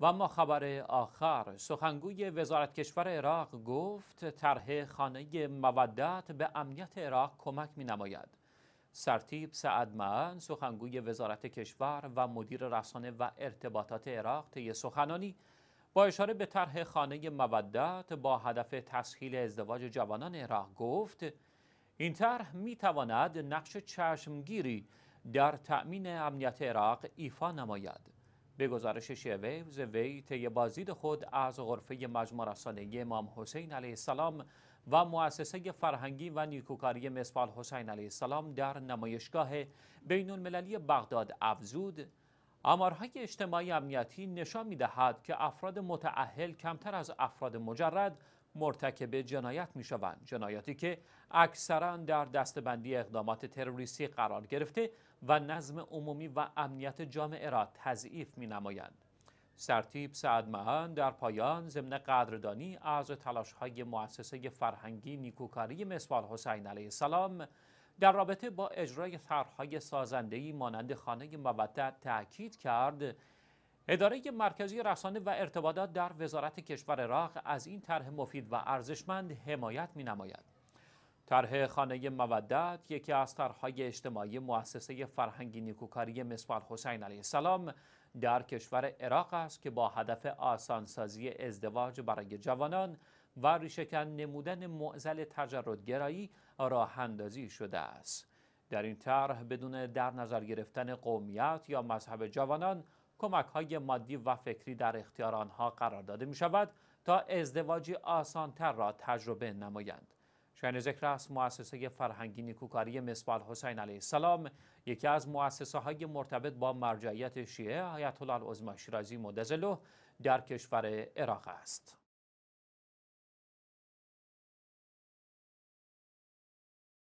و اما خبر آخر سخنگوی وزارت کشور عراق گفت طرح خانه مودت به امنیت عراق کمک می نماید سرتیب سعد سخنگوی وزارت کشور و مدیر رسانه و ارتباطات عراق طی سخنانی با اشاره به طرح خانه مودت با هدف تسهیل ازدواج جوانان عراق گفت این طرح می تواند نقش چشمگیری در تأمین امنیت عراق ایفا نماید به گزارش شیویوز وی طی بازدید خود از غرفه مجموع رسانه امام حسین علیه السلام و مؤسسه فرهنگی و نیکوکاری مصفال حسین علیه السلام در نمایشگاه بین المللی بغداد افزود آمارهای اجتماعی امنیتی نشان می دهد که افراد متعهل کمتر از افراد مجرد مرتکب جنایت می شوند جنایاتی که اکثرا در دستبندی اقدامات تروریستی قرار گرفته و نظم عمومی و امنیت جامعه را تضعیف می نمایند سرتیب سعد مهان در پایان ضمن قدردانی از تلاش های مؤسسه فرهنگی نیکوکاری مسوال حسین علیه السلام در رابطه با اجرای طرحهای سازندهی مانند خانه مبتد تاکید کرد اداره مرکزی رسانه و ارتباطات در وزارت کشور عراق از این طرح مفید و ارزشمند حمایت می نماید. طرح خانه مودت یکی از طرحهای اجتماعی مؤسسه فرهنگی نیکوکاری مصباح حسین علیه السلام در کشور عراق است که با هدف آسانسازی ازدواج برای جوانان و ریشکن نمودن معزل تجردگرایی راه اندازی شده است. در این طرح بدون در نظر گرفتن قومیت یا مذهب جوانان کمک های مادی و فکری در اختیار آنها قرار داده می شود تا ازدواجی آسانتر را تجربه نمایند. شاین ذکر است مؤسسه فرهنگی نیکوکاری مصباح حسین علیه السلام یکی از مؤسسه های مرتبط با مرجعیت شیعه آیت الله العظمی شیرازی مدزلو در کشور عراق است.